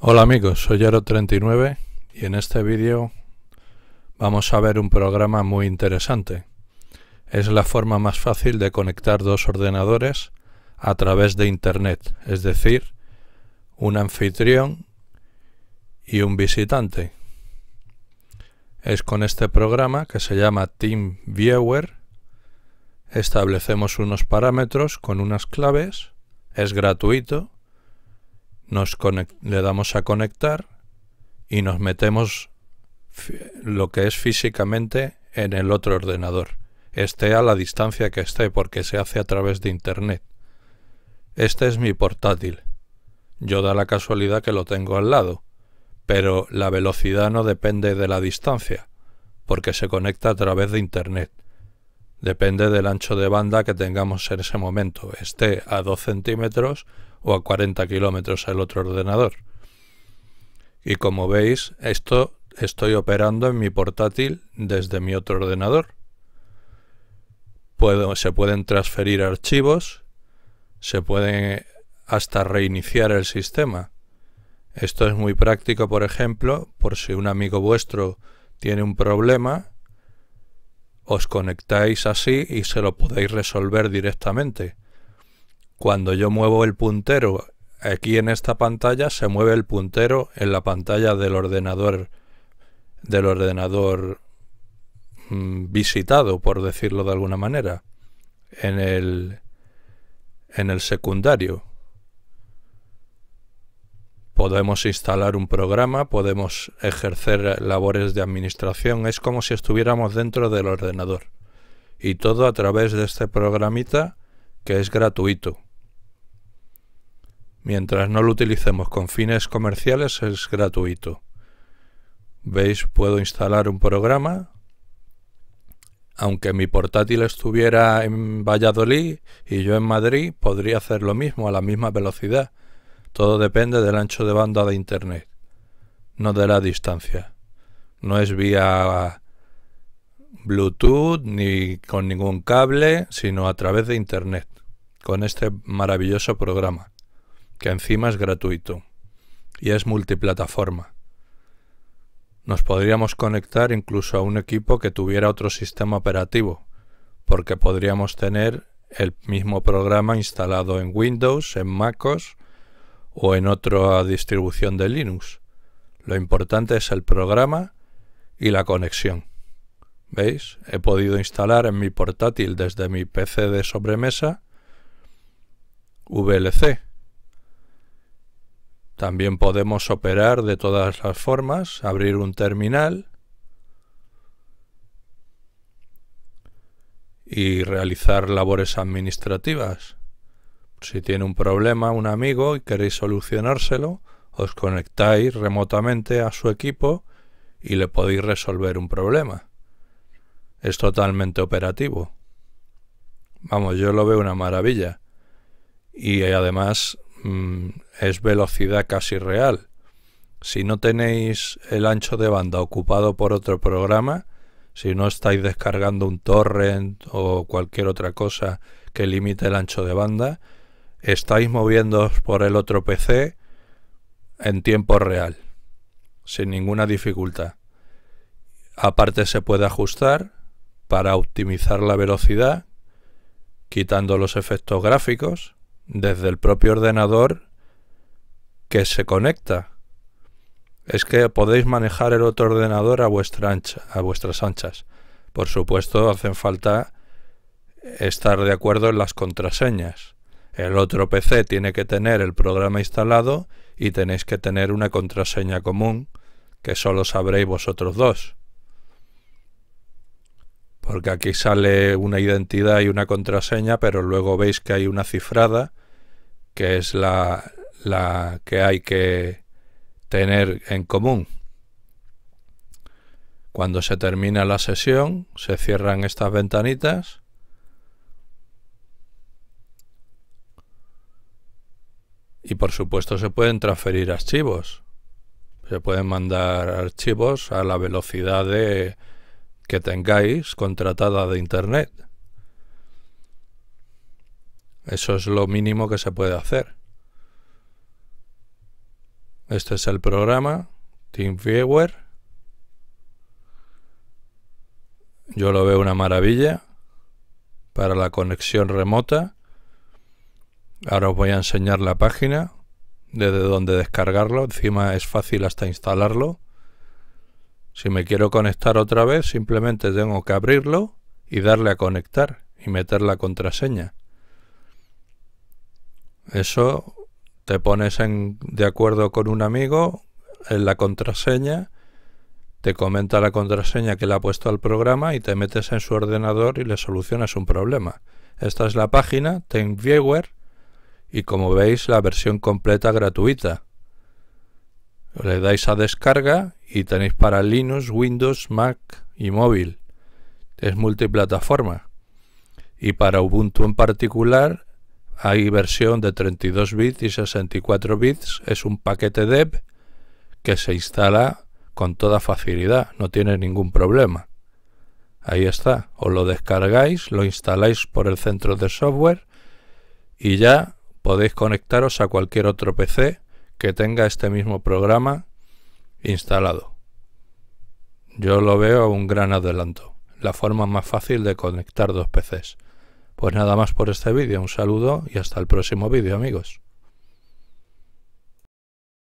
Hola amigos, soy Ero39 y en este vídeo vamos a ver un programa muy interesante. Es la forma más fácil de conectar dos ordenadores a través de Internet, es decir, un anfitrión y un visitante. Es con este programa que se llama TeamViewer. Establecemos unos parámetros con unas claves, es gratuito nos le damos a conectar y nos metemos lo que es físicamente en el otro ordenador, esté a la distancia que esté, porque se hace a través de Internet. Este es mi portátil. Yo da la casualidad que lo tengo al lado, pero la velocidad no depende de la distancia, porque se conecta a través de Internet. Depende del ancho de banda que tengamos en ese momento, esté a 2 centímetros o a 40 kilómetros al otro ordenador. Y como veis, esto estoy operando en mi portátil desde mi otro ordenador. se pueden transferir archivos, se pueden eh, hasta reiniciar el sistema. Esto es muy práctico, por ejemplo, por si un amigo vuestro tiene un problema, os conectáis así y se lo podéis resolver directamente. Cuando yo muevo el puntero aquí en esta pantalla, se mueve el puntero en la pantalla del ordenador del ordenador mm, visitado, por decirlo de alguna manera, en en el secundario. Podemos instalar un programa, podemos ejercer labores de administración, es como si estuviéramos dentro del ordenador. Y todo a través de este programita que es gratuito. Mientras no lo utilicemos con fines comerciales es gratuito. ¿Veis? Puedo instalar un programa. Aunque mi portátil estuviera en Valladolid y yo en Madrid, podría hacer lo mismo a la misma velocidad. Todo depende del ancho de banda de Internet, no de la distancia. No es vía Bluetooth ni con ningún cable, sino a través de Internet, con este maravilloso programa que encima es gratuito y es multiplataforma. Nos podríamos conectar incluso a un equipo que tuviera otro sistema operativo, porque podríamos tener el mismo programa instalado en Windows, en MacOS o en otra distribución de Linux. Lo importante es el programa y la conexión. ¿Veis? He podido instalar en mi portátil desde mi PC de sobremesa VLC también podemos operar de todas las formas, abrir un terminal y realizar labores administrativas. Si tiene un problema un amigo y queréis solucionárselo, os conectáis remotamente a su equipo y le podéis resolver un problema. Es totalmente operativo. Vamos, yo lo veo una maravilla. Y además Mm, es velocidad casi real. Si no tenéis el ancho de banda ocupado por otro programa, si no estáis descargando un torrent o cualquier otra cosa que limite el ancho de banda, estáis moviendo por el otro PC en tiempo real, sin ninguna dificultad. Aparte se puede ajustar para optimizar la velocidad, quitando los efectos gráficos desde el propio ordenador que se conecta. Es que podéis manejar el otro ordenador a, vuestra a vuestras anchas. Por supuesto, hacen falta estar de acuerdo en las contraseñas. El otro PC tiene que tener el programa instalado y tenéis que tener una contraseña común que solo sabréis vosotros dos. Porque aquí sale una identidad y una contraseña, pero luego veis que hay una cifrada que es la, la que hay que tener en común. Cuando se termina la sesión, se cierran estas ventanitas. Y por supuesto se pueden transferir archivos. Se pueden mandar archivos a la velocidad de, que tengáis contratada de Internet. Eso es lo mínimo que se puede hacer. Este es el programa, TeamViewer. Yo lo veo una maravilla para la conexión remota. Ahora os voy a enseñar la página desde donde descargarlo. Encima es fácil hasta instalarlo. Si me quiero conectar otra vez, simplemente tengo que abrirlo y darle a conectar y meter la contraseña. Eso te pones en, de acuerdo con un amigo en la contraseña, te comenta la contraseña que le ha puesto al programa y te metes en su ordenador y le solucionas un problema. Esta es la página Viewer y como veis la versión completa gratuita. Le dais a descarga y tenéis para Linux, Windows, Mac y móvil. Es multiplataforma. Y para Ubuntu en particular hay versión de 32 bits y 64 bits. Es un paquete DEB que se instala con toda facilidad, no tiene ningún problema. Ahí está, os lo descargáis, lo instaláis por el centro de software y ya podéis conectaros a cualquier otro PC que tenga este mismo programa instalado. Yo lo veo un gran adelanto, la forma más fácil de conectar dos PCs. Pues nada más por este vídeo, un saludo y hasta el próximo vídeo amigos.